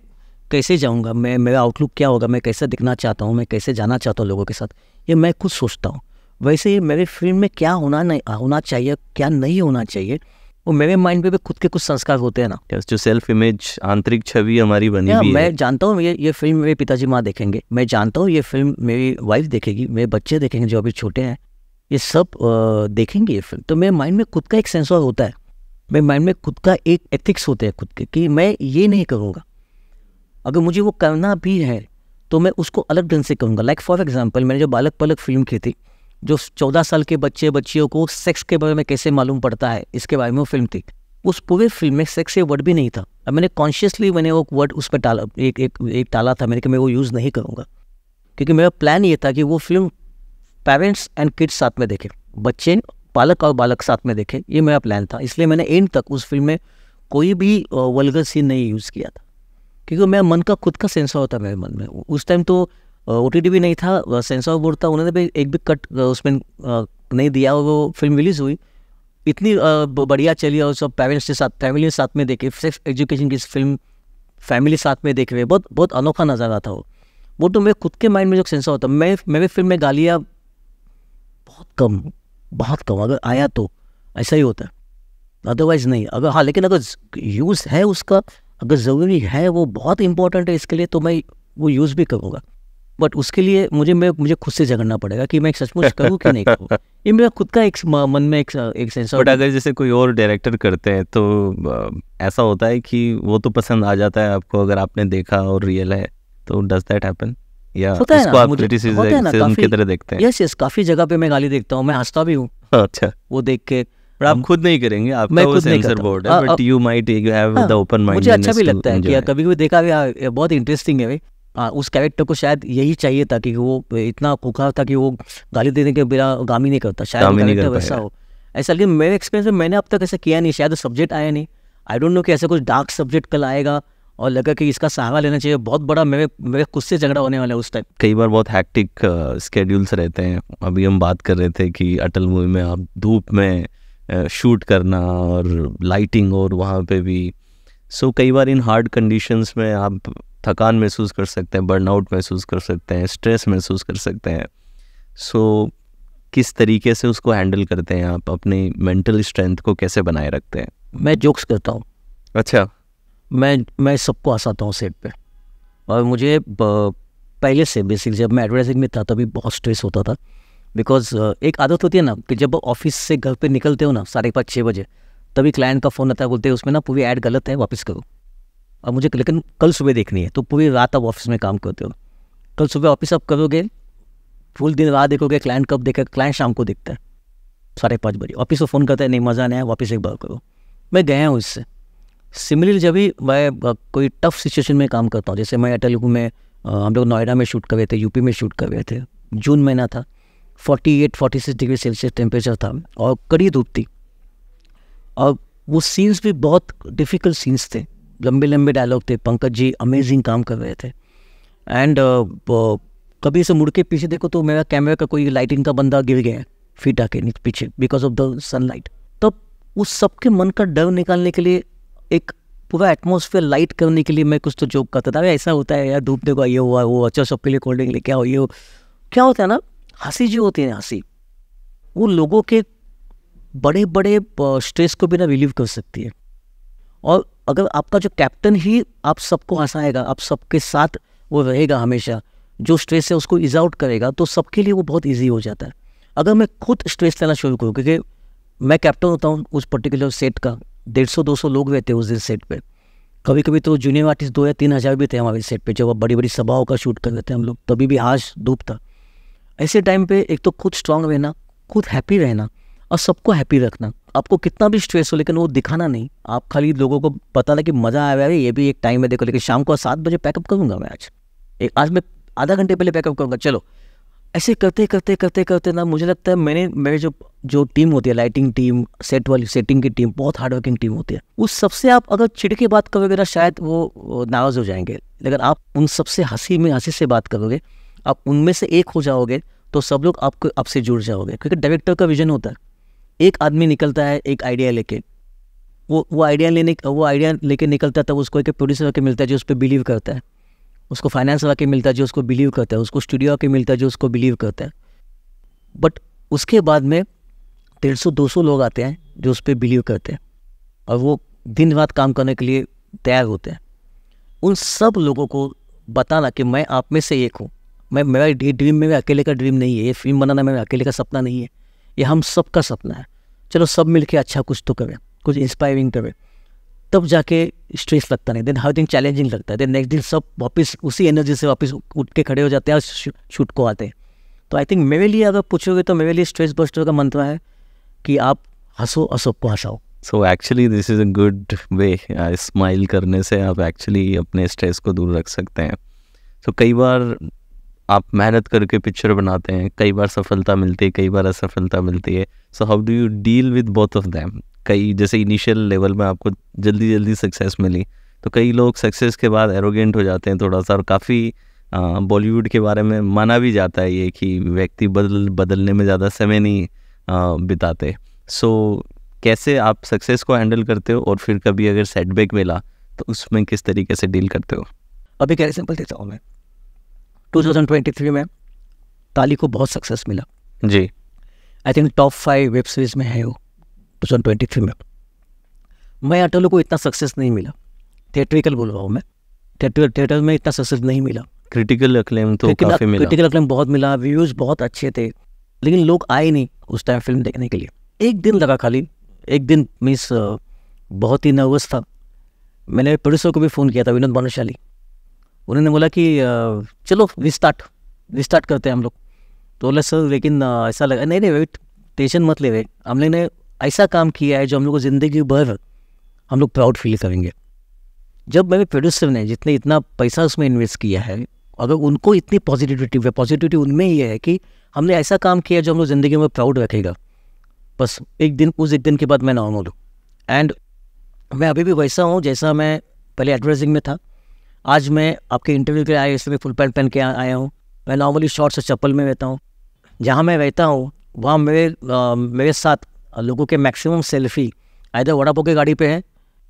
कैसे जाऊँगा मैं मेरा आउटलुक क्या होगा मैं कैसे दिखना चाहता हूँ मैं कैसे जाना चाहता हूँ लोगों के साथ ये मैं खुद सोचता हूँ वैसे ही मेरे फिल्म में क्या होना नहीं होना चाहिए क्या नहीं होना चाहिए वो मेरे माइंड पे भी खुद के कुछ संस्कार होते हैं ना जो सेल्फ इमेज आंतरिक छवि हमारी बनी हुई मैं जानता हूँ ये ये फिल्म मेरे पिताजी माँ देखेंगे मैं जानता हूँ ये फिल्म मेरी वाइफ देखेगी मेरे बच्चे देखेंगे जो अभी छोटे हैं ये सब देखेंगे ये फिल्म तो मेरे माइंड में खुद का एक सेंसर होता है मेरे माइंड में खुद का एक एथिक्स होते हैं खुद के कि मैं ये नहीं करूँगा अगर मुझे वो करना भी है तो मैं उसको अलग ढंग से करूँगा लाइक फॉर एग्जाम्पल मैंने जो बालक पलक फिल्म की थी जो चौदह साल के बच्चे बच्चियों को सेक्स के बारे में कैसे मालूम पड़ता है इसके बारे में वो फिल्म थी उस पूरे फिल्म में सेक्स ये वर्ड भी नहीं था अब मैंने कॉन्शियसली मैंने वो वर्ड उस पर टाला एक एक एक टाला था मैंने कि मैं वो यूज़ नहीं करूँगा क्योंकि मेरा प्लान ये था कि वो फिल्म पेरेंट्स एंड किड्स साथ में देखें बच्चे बालक और बालक साथ में देखें ये मेरा प्लान था इसलिए मैंने एंड तक उस फिल्म में कोई भी वल्गर सीन नहीं यूज़ किया था क्योंकि मेरा मन का खुद का सेंसर होता मेरे मन में उस टाइम तो ओ टी भी नहीं था सेंसर बोर्ड था उन्होंने भी एक भी कट उसमें नहीं दिया वो फिल्म रिलीज़ हुई इतनी बढ़िया चली और सब पेरेंट्स के साथ फैमिली साथ में देखे सिर्फ एजुकेशन की फिल्म फैमिली साथ में देखे हुए बहुत बहुत अनोखा नज़ारा था वो वो तो मेरे खुद के माइंड में जो सेंसर होता मैं भी फिल्म में गालियाँ बहुत कम बहुत कम अगर आया तो ऐसा ही होता है अदरवाइज़ नहीं अगर हाँ लेकिन अगर यूज़ है उसका अगर ज़रूरी है वो बहुत इंपॉर्टेंट है इसके लिए तो मैं वो यूज़ भी करूँगा बट उसके लिए मुझे मैं मुझे खुद से झगड़ना पड़ेगा कि मैं सचमुच करूँ कि नहीं करूँ ये मेरा खुद का एक मन में एक एक सेंस बट अगर जैसे कोई और डायरेक्टर करते हैं तो ऐसा होता है कि वो तो पसंद आ जाता है आपको अगर आपने देखा और रियल है तो डज दैट हैपन है मुझे (laughs) अच्छा वो देख के ओपन माइंड हाँ, हाँ, अच्छा भी लगता है हाँ, बहुत इंटरेस्टिंग है आ, उस कैरेक्टर को शायद यही चाहिए था कि वो इतना खुखा था कि वो गाली देने के बिना गामी ही नहीं करता शायद कैरेक्टर वैसा हो ऐसा लेकिन मेरे एक्सपीरियंस में मैंने अब तक ऐसा किया नहीं शायद सब्जेक्ट आया नहीं आई डोंट नो कि ऐसा कुछ डार्क सब्जेक्ट कल आएगा और लगा कि इसका सहारा लेना चाहिए बहुत बड़ा मेरे मेरे खुद से झगड़ा होने वाला है उस टाइम कई बार बहुत हैक्टिक स्केड्यूल्स uh, रहते हैं अभी हम बात कर रहे थे कि अटल मूवी में आप धूप में शूट uh, करना और लाइटिंग और वहाँ पे भी सो so, कई बार इन हार्ड कंडीशंस में आप थकान महसूस कर सकते हैं बर्नआउट महसूस कर सकते हैं स्ट्रेस महसूस कर सकते हैं सो so, किस तरीके से उसको हैंडल करते हैं आप अपनी मेंटल स्ट्रेंथ को कैसे बनाए रखते हैं मैं जोक्स करता हूँ अच्छा मैं मैं सबको हंसाता हूँ सेट पे और मुझे पहले से बेसिक जब मैं एडवर्टाइजिंग में था तभी बहुत स्ट्रेस होता था बिकॉज एक आदत होती है ना कि जब ऑफिस से घर पे निकलते हो ना साढ़े पाँच छः बजे तभी क्लाइंट का फ़ोन आता है बोलते हैं उसमें ना पूरी ऐड गलत है वापस करो और मुझे लेकिन कल सुबह देखनी है तो पूरी रात आप ऑफिस में काम करते हो कल सुबह ऑफिस आप करोगे फुल दिन रात देखोगे क्लाइंट कब देखा क्लाइंट शाम को देखता है साढ़े पाँच बजे ऑफिस में फ़ोन करता है नहीं मज़ा नहीं आया वापस एक बार करो मैं गया हूँ इससे सिमिलरली जब भी मैं कोई टफ सिचुएशन में काम करता हूँ जैसे मैं एटेल में हम लोग नोएडा में शूट कर रहे थे यूपी में शूट कर रहे थे जून महीना था 48 46 डिग्री सेल्सियस टेम्परेचर था और कड़ी धूप थी और वो सीन्स भी बहुत डिफ़िकल्ट सीन्स थे लंबे लंबे डायलॉग थे पंकज जी अमेजिंग काम कर रहे थे एंड uh, कभी से मुड़ के पीछे देखो तो मेरा कैमरे का कोई लाइटिंग का बंदा गिर गया फिट आके पीछे बिकॉज ऑफ द सनलाइट तब उस सबके मन का डर निकालने के लिए एक पूरा एटमोसफेयर लाइट करने के लिए मैं कुछ तो जोक करता था ऐसा होता है यार धूप देखो ये हुआ वो अच्छा सबके लिए कोल्ड ड्रिंक लेके हो ये क्या होता है ना हंसी जो होती है हंसी वो लोगों के बड़े बड़े स्ट्रेस को भी ना रिलीव कर सकती है और अगर आपका जो कैप्टन ही आप सबको हंसाएगा आप सबके साथ वो रहेगा हमेशा जो स्ट्रेस है उसको इज आउट करेगा तो सबके लिए वो बहुत ईजी हो जाता है अगर मैं खुद स्ट्रेस लेना शुरू करूँ क्योंकि मैं कैप्टन होता हूँ उस पर्टिकुलर सेट का डेढ़ सौ दो सौ लोग रहते हैं उस दिन सेट पे कभी कभी तो जूनियर आर्टिस्ट दो या तीन हज़ार भी थे हमारे सेट पर जब बड़ी बड़ी सभाओं का शूट कर रहे थे हम लोग तभी भी आज धूप था ऐसे टाइम पर एक तो खुद स्ट्रांग रहना खुद हैप्पी रहना और सबको हैप्पी रखना आपको कितना भी स्ट्रेस हो लेकिन वो दिखाना नहीं आप खाली लोगों को बताना कि मज़ा आया है ये भी एक टाइम है देखो लेकिन शाम को सात बजे पैकअप करूँगा मैं आज एक आज मैं आधा घंटे पहले पैकअप करूँगा चलो ऐसे करते करते करते करते ना मुझे लगता है मैंने मेरे जो जो टीम होती है लाइटिंग टीम सेट वाली सेटिंग की टीम बहुत हार्ड वर्किंग टीम होती है उस सबसे आप अगर छिड़के बात करोगे ना शायद वो नाराज़ हो जाएंगे लेकिन आप उन सबसे हंसी में हंसी से बात करोगे आप उनमें से एक हो जाओगे तो सब लोग आपको आपसे जुड़ जाओगे क्योंकि डायरेक्टर का विजन होता है एक आदमी निकलता है एक आइडिया लेके वो वो आइडिया लेने वो आइडिया लेके निकलता है तब उसको एक प्रोड्यूसर आके मिलता है जो उस पर बिलीव करता है उसको फाइनेंस आके मिलता है जो उसको बिलीव करता है उसको स्टूडियो आके मिलता है जो उसको बिलीव करता है बट उसके बाद में डेढ़ सौ दो सौ लोग आते हैं जो उस पर बिलीव करते हैं और वो दिन रात काम करने के लिए तैयार होते हैं उन सब लोगों को बताना कि मैं आप में से एक हूँ मैं मेरा ड्रीम में अकेले का ड्रीम नहीं है ये फिल्म बनाना मेरा अकेले का सपना नहीं है ये हम सब का सपना है चलो सब मिल के अच्छा कुछ तो करें कुछ इंस्पायरिंग करें तब जाके स्ट्रेस लगता नहीं देन हर दिन चैलेंजिंग लगता है देन नेक्स्ट दिन सब वापस उसी एनर्जी से वापस उठ के खड़े हो जाते हैं और शूट को आते हैं तो आई थिंक मेरे लिए अगर पूछोगे तो मेरे लिए स्ट्रेस बस्टर का मंत्र है कि आप हंसो और सबको हंसाओ so actually this is a good way smile करने से आप एक्चुअली अपने स्ट्रेस को दूर रख सकते हैं सो so, कई बार आप मेहनत करके पिक्चर बनाते हैं कई बार सफलता मिलती है कई बार असफलता मिलती है so how do you deal with both of them कई जैसे इनिशियल लेवल में आपको जल्दी जल्दी सक्सेस मिली तो कई लोग सक्सेस के बाद एरोगेंट हो जाते हैं थोड़ा सा और काफ़ी बॉलीवुड के बारे में माना भी जाता है ये कि व्यक्ति बदल बदलने में ज़्यादा समय नहीं आ, बिताते सो so, कैसे आप सक्सेस को हैंडल करते हो और फिर कभी अगर सेटबैक मिला तो उसमें किस तरीके से डील करते हो अब एक एग्जाम्पल देता हूँ मैं 2023 में ताली को बहुत सक्सेस मिला जी I think top five web series में है वो 2023 में मैं अटलो को इतना सक्सेस नहीं मिला थिएट्रिकल बोल रहा हूँ मैं थिएटर थिएटर में इतना सक्सेस नहीं मिला क्रिटिकल अक्लेम तो काफ़ी मिला क्रिटिकल अक्लेम बहुत मिला व्यूज़ बहुत अच्छे थे लेकिन लोग आए नहीं उस टाइम फिल्म देखने के लिए एक दिन लगा खाली एक दिन मीन्स बहुत ही नर्वस था मैंने प्रोड्यूसर को भी फ़ोन किया था विनोद भानुशाली उन्होंने बोला कि चलो रिस्टार्ट रिस्टार्ट करते हैं हम लोग तो बोला सर लेकिन ऐसा लगा नहीं नहीं वेट टेंशन मत ले रहे हम लोग ने ऐसा काम किया है जो हम लोग को ज़िंदगी भर हम लोग प्राउड फील करेंगे जब मेरे प्रोड्यूसर ने जितने इतना पैसा उसमें इन्वेस्ट किया है अगर उनको इतनी पॉजिटिविटी है पॉजिटिविटी उनमें ही है कि हमने ऐसा काम किया जो हम लोग ज़िंदगी में प्राउड रखेगा बस एक दिन उस एक दिन के बाद मैं नॉर्मल हूँ एंड मैं अभी भी वैसा हूँ जैसा मैं पहले एडवर्टाइजिंग में था आज मैं आपके इंटरव्यू के लिए आया इसमें फुल पैंट पहन के आया हूँ मैं नॉर्मली शॉर्ट्स और चप्पल में रहता हूँ जहाँ मैं रहता हूँ वहाँ मेरे आ, मेरे साथ लोगों के मैक्सिमम सेल्फी आयदर वड़ा पो की गाड़ी पे है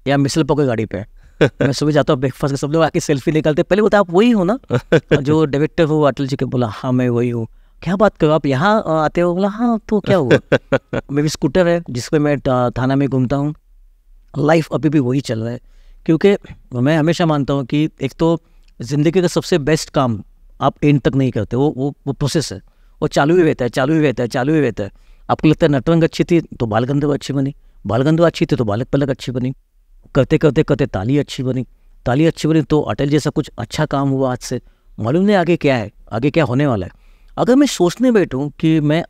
या मिसल पो की गाड़ी पे है (laughs) मैं सुबह जाता हूँ ब्रेकफास्ट के सब लोग आके सेल्फी निकालते पहले बोलते आप वही हो ना जो डायरेक्टर हो अटल जी के बोला हाँ मैं वही हूँ क्या बात करो आप यहाँ आते हो बोला हाँ तो क्या हुआ (laughs) मेरी स्कूटर है जिसपे मैं थाना में घूमता हूँ लाइफ अभी भी वही चल रहा है क्योंकि मैं हमेशा मानता हूँ कि एक तो ज़िंदगी का सबसे बेस्ट काम आप एंड तक नहीं करते वो वो वो प्रोसेस है वो चालू ही रहता है चालू ही रहता है चालू ही रहता है आपको लगता है नटवंग अच्छी थी तो बाल गंधव अच्छी बनी बाल गंधव अच्छी थी तो बालक पलक अच्छी बनी करते करते करते ताली अच्छी बनी ताली अच्छी बनी तो अटल जैसा कुछ अच्छा काम हुआ आज से मालूम नहीं आगे क्या है आगे क्या होने वाला है अगर मैं सोचने बैठूँ कि मैं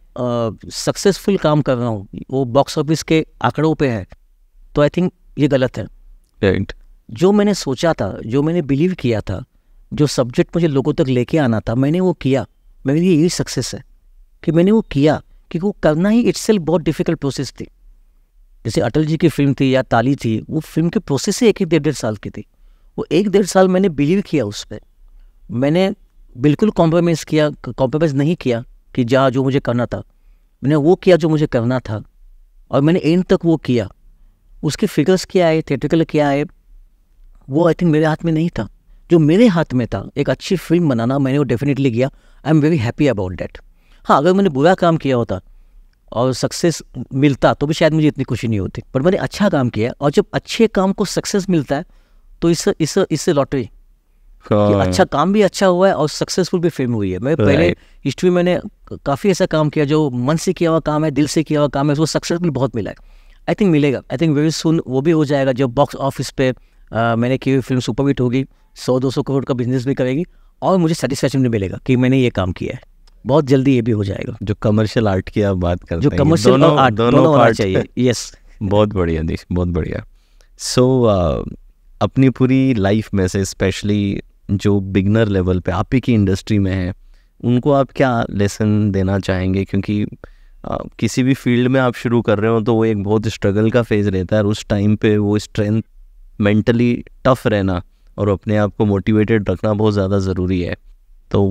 सक्सेसफुल काम कर रहा हूँ वो बॉक्स ऑफिस के आंकड़ों पर है तो आई थिंक ये गलत है राइट right. जो मैंने सोचा था जो मैंने बिलीव किया था जो सब्जेक्ट मुझे लोगों तक लेके आना था मैंने वो किया मेरे लिए यही सक्सेस है कि मैंने वो किया क्योंकि वो करना ही इट्स बहुत डिफिकल्ट प्रोसेस थी जैसे अटल जी की फिल्म थी या ताली थी वो फिल्म के प्रोसेस ही एक एक डेढ़ डेढ़ साल की थी वो एक डेढ़ साल मैंने बिलीव किया उस पर मैंने बिल्कुल कॉम्प्रोमाइज़ किया कॉम्प्रोमाइज़ नहीं किया कि जा जो मुझे करना था मैंने वो किया जो मुझे करना था और मैंने एंड तक वो किया उसके फिगर्स क्या आए थिएटिकल क्या आए वो आई थिंक मेरे हाथ में नहीं था जो मेरे हाथ में था एक अच्छी फिल्म बनाना मैंने वो डेफिनेटली किया I am very happy about that हाँ अगर मैंने बुरा काम किया होता और सक्सेस मिलता तो भी शायद मुझे इतनी खुशी नहीं होती पर मैंने अच्छा काम किया और जब अच्छे काम को सक्सेस मिलता है तो इस इससे इससे लॉटरी अच्छा काम भी अच्छा हुआ है और सक्सेसफुल भी फिल्म हुई है मैं पहले हिस्ट्री मैंने काफ़ी ऐसा काम किया जो मन से किया हुआ काम है दिल से किया हुआ काम है उसको सक्सेसफुल बहुत मिला है आई थिंक मिलेगा आई थिंक वेरी सुन वो भी हो जाएगा जब बॉक्स ऑफिस पर आ, मैंने की हुई फिल्म सुपरहिट होगी सौ दो सौ करोड़ का बिजनेस भी करेगी और मुझे सेटिस्फेक्शन भी मिलेगा कि मैंने ये काम किया है बहुत जल्दी ये भी हो जाएगा जो कमर्शियल आर्ट की आप बात कर जो कमर्शियल दोनों आर्ट दोनों, दोनों आर्ट चाहिए यस बहुत बढ़िया दीश बहुत बढ़िया सो so, uh, अपनी पूरी लाइफ में से स्पेशली जो बिगनर लेवल पे आप ही की इंडस्ट्री में है उनको आप क्या लेसन देना चाहेंगे क्योंकि आ, किसी भी फील्ड में आप शुरू कर रहे हो तो वो एक बहुत स्ट्रगल का फेज़ रहता है और उस टाइम पे वो स्ट्रेंथ मेंटली टफ रहना और अपने आप को मोटिवेटेड रखना बहुत ज़्यादा ज़रूरी है तो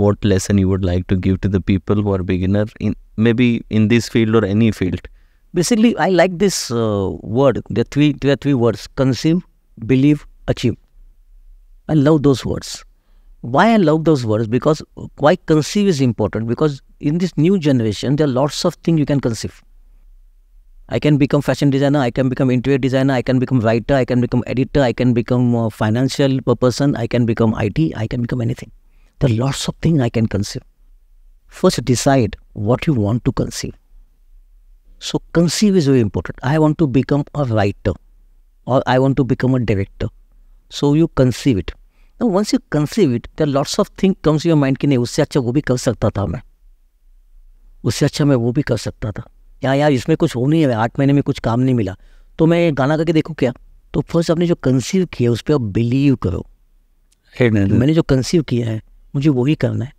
what lesson you would like to give to the people who are beginner in maybe in this field और any field basically I like this word the three three words conceive believe achieve I love those words why I love those words because why conceive is important because in this new generation there are lots of things you can I can become fashion designer, I can become interior designer, I can become writer, I can become editor, I can become a financial person, I can become IT, I can become anything. There are lots of things I can conceive. First decide what you want to conceive. So conceive is very important. I want to become a writer or I want to become a director. So you conceive it. Now once you conceive it, there are lots of things comes to your mind कि नहीं उससे अच्छा वो भी कर सकता था मैं उससे अच्छा मैं वो भी कर सकता था या यार इसमें कुछ हो नहीं है आठ महीने में कुछ काम नहीं मिला तो मैं गाना करके देखूँ क्या तो फर्स्ट आपने जो कंसीव किया उस पर आप बिलीव करो मैंने जो कंसीव किया है मुझे वही करना है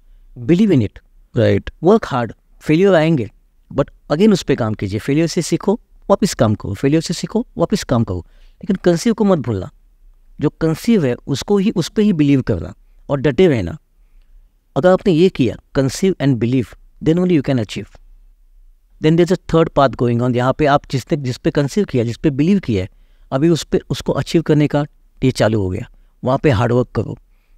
believe in it right work hard failure आएंगे बट अगेन उस पर काम कीजिए फेलियर से सीखो वापस काम करो फेलियर से सीखो वापस काम करो लेकिन कंसीव को मत भूलना जो कंसीव है उसको ही उस पर ही बिलीव करना और डटे रहना अगर आपने ये किया conceive and believe then only you can achieve then there is a third path going on यहाँ पे आप जिसने जिस पे कंसीव किया जिस पे बिलीव किया है अभी उस पर उसको अचीव करने का ये चालू हो गया वहाँ पे हार्डवर्क करो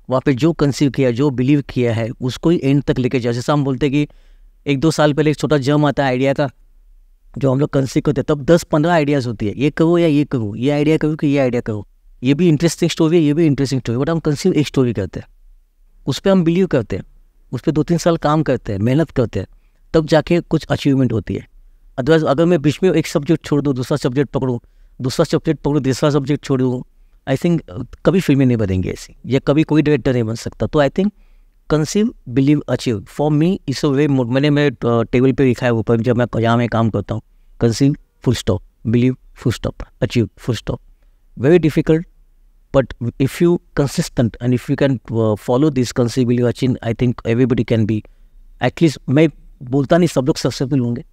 वहाँ पे जो कंसीव किया जो बिलीव किया है उसको ही एंड तक लेके जाओ जैसे हम बोलते हैं कि एक दो साल पहले एक छोटा जर्म आता है आइडिया का जो हम लोग कंसीव करते हैं तब दस पंद्रह आइडियाज़ होती है ये करो या ये करो ये आइडिया करो कि ये आइडिया करो ये भी इंटरेस्टिंग स्टोरी है ये भी इंटरेस्टिंग स्टोरी बट हम कंसीव एक स्टोरी करते हैं उस पर हम बिलीव करते हैं उस पर दो तीन साल काम करते हैं मेहनत करते हैं तब जाके कुछ अचीवमेंट होती है अदरवाइज अगर मैं बीच में एक सब्जेक्ट छोड़ दूँ दूसरा सब्जेक्ट पकड़ूँ दूसरा सब्जेक्ट पकड़ूँ तीसरा सब्जेक्ट छोड़ दूँ आई थिंक कभी फिल्में नहीं बनेंगी ऐसी या कभी कोई डायरेक्टर नहीं बन सकता तो I think conceive believe achieve for me इस वे मैंने मैं टेबल पे लिखा है ऊपर जब मैं यहाँ में काम करता हूँ conceive full stop believe full stop achieve full stop very difficult but if you consistent and if you can follow this conceive believe achieve I think everybody can be at least मैं बोलता नहीं सब लोग सक्सेसफुल होंगे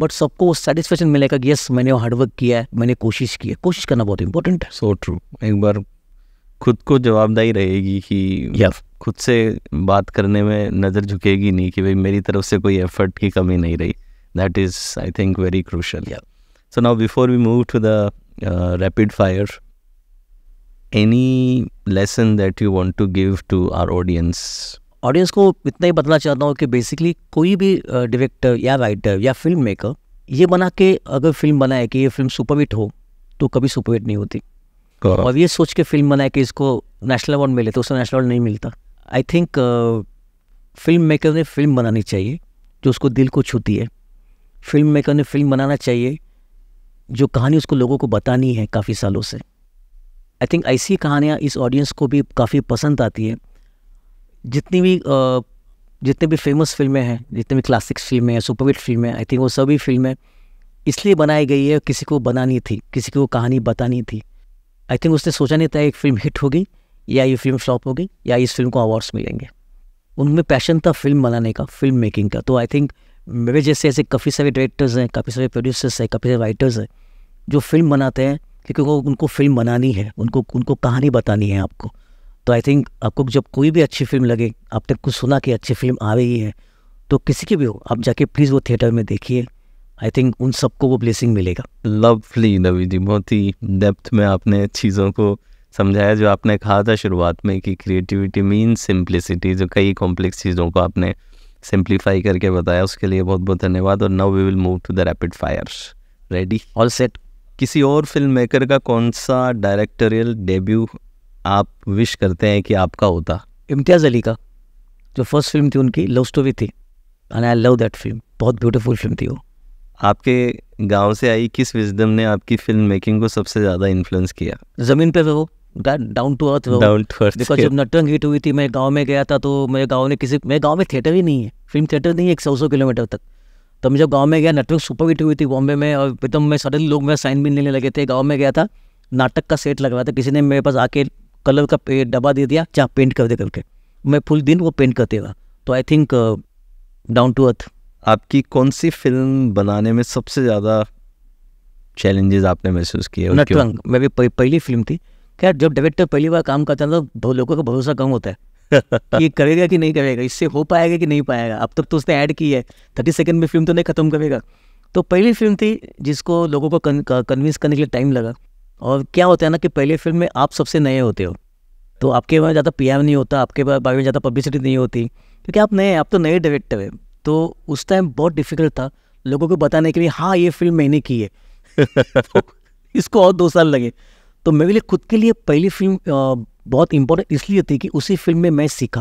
but सबको वो satisfaction मिलेगा कि यस मैंने हार्डवर्क किया है मैंने कोशिश की है कोशिश करना बहुत इंपॉर्टेंट है सो so ट्रू एक बार खुद को जवाबदाही रहेगी कि yeah. खुद से बात करने में नज़र झुकेगी नहीं कि भाई मेरी तरफ से कोई एफर्ट की कमी नहीं रही that is I think very crucial so now before we move to the rapid fire any lesson that you want to give to our audience audience को इतना ही बताना चाहता हूँ कि बेसिकली कोई भी डायरेक्टर या राइटर या फिल्म मेकर ये बना के अगर फिल्म बनाए कि ये फिल्म सुपरहिट हो तो कभी सुपरहिट नहीं होती और ये सोच के फिल्म बनाए कि इसको नेशनल अवार्ड मिले तो उसको नेशनल अवार्ड नहीं मिलता आई थिंक फिल्म मेकर ने फिल्म बनानी चाहिए जो उसको दिल को छूती है फिल्म मेकर ने फिल्म बनाना चाहिए जो कहानी उसको लोगों को बतानी है काफ़ी सालों से आई थिंक ऐसी कहानियाँ इस ऑडियंस को भी काफ़ी पसंद आती है जितनी भी जितने भी फेमस फिल्में हैं जितने भी क्लासिक्स फिल्में हैं सुपरहिट फिल्में आई थिंक वो सभी फिल्में इसलिए बनाई गई है किसी को बनानी थी किसी को कहानी बतानी थी आई थिंक उसने सोचा नहीं था एक फिल्म हिट होगी या ये फिल्म फ्लॉप होगी या इस फिल्म को अवार्ड्स मिलेंगे उनमें पैशन था फिल्म बनाने का फिल्म मेकिंग का तो आई थिंक मेरे जैसे ऐसे काफ़ी सारे डायरेक्टर्स हैं काफ़ी सारे प्रोड्यूसर्स हैं काफ़ी सारे राइटर्स हैं जो फिल्म बनाते हैं क्योंकि उनको फिल्म बनानी है उनको उनको कहानी बतानी है आपको तो आई थिंक आपको जब कोई भी अच्छी फिल्म लगे आप तक कुछ सुना कि अच्छी फिल्म आ रही है तो किसी की भी हो आप जाके प्लीज़ वो थिएटर में देखिए आई थिंक उन सबको वो ब्लेसिंग मिलेगा लवली नवी जी बहुत ही डेप्थ में आपने चीज़ों को समझाया जो आपने कहा था शुरुआत में कि क्रिएटिविटी मीन सिंप्लिसिटी जो कई कॉम्प्लेक्स चीज़ों को आपने सिंप्लीफाई करके बताया उसके लिए बहुत बहुत धन्यवाद और now we will move to the rapid fire ready all set किसी और फिल्म मेकर का कौन सा डायरेक्टोरियल डेब्यू आप विश करते हैं कि आपका होता इम्तियाज़ अली का जो फर्स्ट फिल्म थी उनकी लव स्टोरी थी and I love that film बहुत ब्यूटीफुल फिल्म थी वो आपके गांव से आई किस विजडम ने आपकी फिल्म मेकिंग को सबसे ज़्यादा इन्फ्लुएंस किया ज़मीन पर वो that down to earth down to earth because जब नटरंग हिट हुई थी मैं गांव में गया था तो मेरे गांव ने किसी मेरे गांव में थिएटर ही नहीं है फिल्म थिएटर नहीं है एक सौ सौ किलोमीटर तक तो मैं जब गांव में गया नटरंग सुपर हिट हुई थी बॉम्बे में और एकदम मैं सडनली लोग मेरा साइन भी लेने लगे थे गाँव में गया था नाटक का सेट लग रहा था किसी ने मेरे पास आके कलर का डब्बा दे दिया जहाँ पेंट कर दे करके मैं फुल दिन वो पेंट करते रहा तो I think down to earth आपकी कौन सी फिल्म बनाने में सबसे ज़्यादा चैलेंजेस आपने महसूस किए नटरंग भी पहली फिल्म थी क्या जब डायरेक्टर पहली बार काम करता है तो लोगों का भरोसा कम होता है ये (laughs) करेगा कि नहीं करेगा इससे हो पाएगा कि नहीं पाएगा अब तक तो उसने ऐड की है थर्टी सेकेंड में फिल्म तो नहीं ख़त्म करेगा तो पहली फिल्म थी जिसको लोगों को कन्विंस करने के लिए टाइम लगा और क्या होता है ना कि पहले फिल्म में आप सबसे नए होते हो तो आपके पास ज़्यादा पी नहीं होता आपके पास बारे में ज़्यादा पब्लिसिटी नहीं होती क्योंकि आप नए आप तो नए डायरेक्टर हैं तो उस टाइम बहुत डिफिकल्ट था लोगों को बताने के लिए हाँ ये फिल्म मैंने की है (laughs) इसको और दो साल लगे तो मेरे लिए खुद के लिए पहली फिल्म बहुत इम्पोर्टेंट इसलिए थी कि उसी फिल्म में मैं सीखा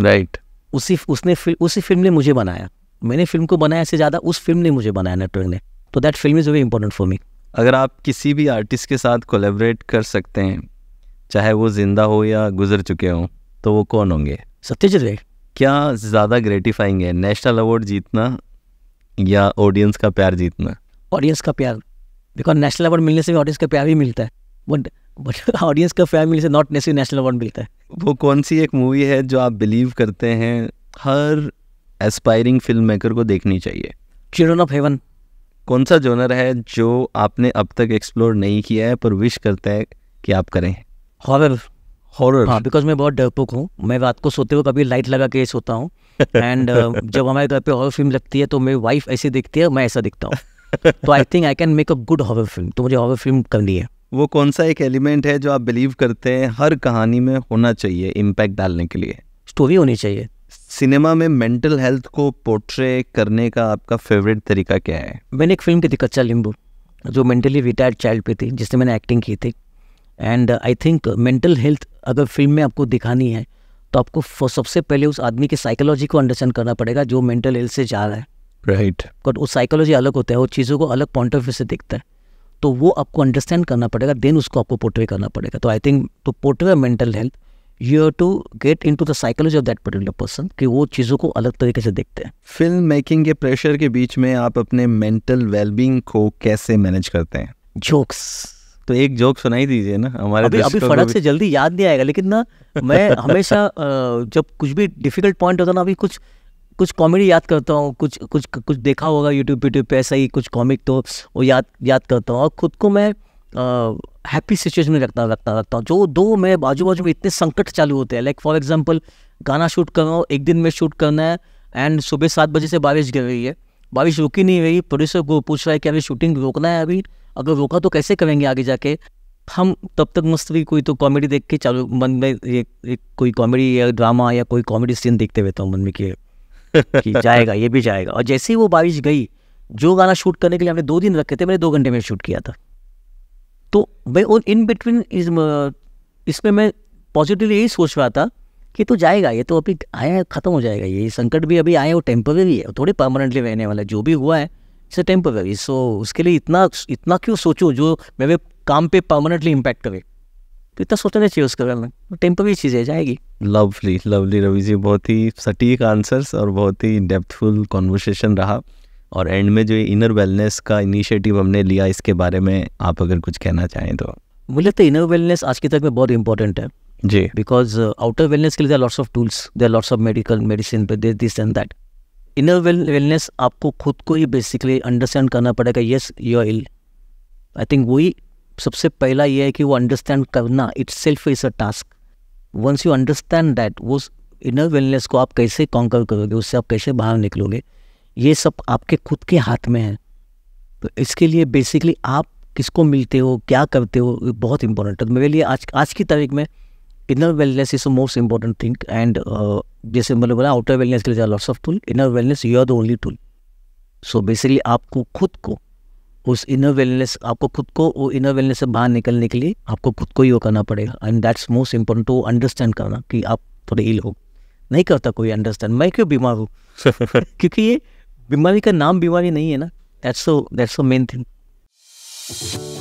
राइट right. उसी उसने उसी फिल्म ने मुझे बनाया मैंने फिल्म को बनाया से ज़्यादा उस फिल्म ने मुझे बनाया नेटवर्क ने तो that film is very important for me अगर आप किसी भी आर्टिस्ट के साथ कोलेबरेट कर सकते हैं चाहे वो ज़िंदा हो या गुजर चुके हों तो वो कौन होंगे सत्यजीत रे क्या ज़्यादा ग्रेटिफाइंग है नेशनल अवार्ड जीतना या ऑडियंस का प्यार जीतना ऑडियंस का प्यार बिकॉज नेशनल अवार्ड मिलने से भी ऑडियंस का प्यार भी मिलता है बट बट ऑडियंस का प्यार मिलने से नॉट नेसी नेशनल अवार्ड मिलता है वो कौन सी एक मूवी है जो आप बिलीव करते हैं हर एस्पायरिंग फिल्म मेकर को देखनी चाहिए चिल्ड्रन ऑफ हेवन कौन सा जोनर है जो आपने अब तक एक्सप्लोर नहीं किया है पर विश करते हैं कि आप करें हॉरर हॉरर हाँ बिकॉज मैं बहुत डरपोक हूँ मैं रात को सोते हुए कभी लाइट लगा के सोता हूँ एंड (laughs) uh, जब हमारे घर पे हॉरर फिल्म लगती है तो मेरी वाइफ ऐसे देखती है मैं ऐसा दिखता हूँ तो I think I can make a good horror film तो मुझे हॉरर फिल्म करनी है वो कौन सा एक एलिमेंट है जो आप बिलीव करते हैं हर कहानी में होना चाहिए इम्पैक्ट डालने के लिए स्टोरी होनी चाहिए सिनेमा में मेंटल हेल्थ को पोर्ट्रे करने का आपका फेवरेट तरीका क्या है मैंने एक फिल्म की थी कच्चा लिंबू जो मेंटली रिटायर्ड चाइल्ड पे थी जिसने मैंने एक्टिंग की थी and I think mental health अगर फिल्म में आपको दिखानी है तो आपको सबसे पहले उस आदमी की साइकोलॉजी को अंडरस्टैंड करना पड़ेगा जो मेंटल हेल्थ से जा रहा है राइट right. बट वो साइकोलॉजी अलग होता है वो चीज़ों को अलग पॉइंट ऑफ व्यू से देखता है तो वो आपको अंडरस्टैंड करना पड़ेगा देन उसको आपको पोर्ट्रे करना पड़ेगा तो I think to portray mental health you to get into the psychology of that particular person कि वो चीज़ों को अलग तरीके से देखते हैं फिल्म मेकिंग के प्रेशर के बीच में आप अपने मेंटल वेलबींग को कैसे मैनेज करते हैं जोक्स तो एक जोक सुनाई दीजिए ना हमारे अभी अभी फटक से जल्दी याद नहीं आएगा लेकिन ना मैं (laughs) हमेशा जब कुछ भी डिफिकल्ट पॉइंट होता ना अभी कुछ कुछ कॉमेडी याद करता हूँ कुछ कुछ कुछ देखा होगा यूट्यूब यूट्यूब पे ऐसा ही कुछ कॉमिक तो वो याद याद करता हूँ और खुद को मैं हैप्पी सिचुएशन में रखता रखता रखता हूँ जो दो मैं बाजू बाजू में इतने संकट चालू होते हैं लाइक फॉर एग्जाम्पल गाना शूट कर रहा हूँ एक दिन में शूट करना है एंड सुबह सात बजे से बारिश गिर रही है बारिश रुकी नहीं रही प्रोड्यूसर को पूछ रहा है कि अभी शूटिंग रोकना है अभी अगर रोका तो कैसे करेंगे आगे जाके हम तब तक मस्त भी कोई तो कॉमेडी देख के चालू मन में ये, ये कोई कॉमेडी या ड्रामा या कोई कॉमेडी सीन देखते रहता हूँ मन में कि, कि (laughs) जाएगा ये भी जाएगा और जैसे ही वो बारिश गई जो गाना शूट करने के लिए हमने दो दिन रखे थे मैंने दो घंटे में शूट किया था तो भाई और इन बिटवीन इस इसमें मैं पॉजिटिवली यही सोच रहा था कि तो जाएगा ये तो अभी आया ख़त्म हो जाएगा ये संकट भी अभी आया वो टेम्पररी है थोड़े परमानेंटली रहने वाला जो भी हुआ है इट्स टेम्पररी सो उसके लिए इतना इतना क्यों सोचो जो मेरे काम पे परमानेंटली इम्पैक्ट करे तो इतना सोचना चाहिए उसके बारे में तो चीज़ चीज़ें जाएगी लवली लवली रवि जी बहुत ही सटीक आंसर्स और बहुत ही डेप्थफुल कॉन्वर्सेशन रहा और एंड में जो इनर वेलनेस का इनिशिएटिव हमने लिया इसके बारे में आप अगर कुछ कहना चाहें तो मुझे लगता है इनर वेलनेस आज की तक में बहुत इंपॉर्टेंट है जी बिकॉज आउटर वेलनेस के लिए lots of tools there lots of medical medicine this and that inner wellness आपको खुद को ही बेसिकली अंडरस्टैंड करना पड़ेगा yes you are ill I think वही सबसे पहला ये है कि वो अंडरस्टैंड करना itself is a task once you understand that वो इनर वेलनेस को आप कैसे कॉन्कर करोगे उससे आप कैसे बाहर निकलोगे ये सब आपके खुद के हाथ में है तो इसके लिए बेसिकली आप किसको मिलते हो क्या करते हो बहुत इंपॉर्टेंट है तो मेरे लिए आज आज की तारीख में inner wellness is a most important thing and जैसे मैंने बोला आउटर वेलनेस के लिए lots of tool inner wellness you are the only tool so basically आपको खुद को उस इनर वेलनेस आपको खुद को वो इनर वेलनेस से बाहर निकलने के लिए आपको खुद को ही वो करना पड़ेगा and that's most important to understand करना कि आप थोड़े ही हो नहीं करता कोई अंडरस्टैंड मैं क्यों बीमार हूँ (laughs) क्योंकि ये बीमारी का नाम बीमारी नहीं है ना दैट्स दैट्स मेन थिंग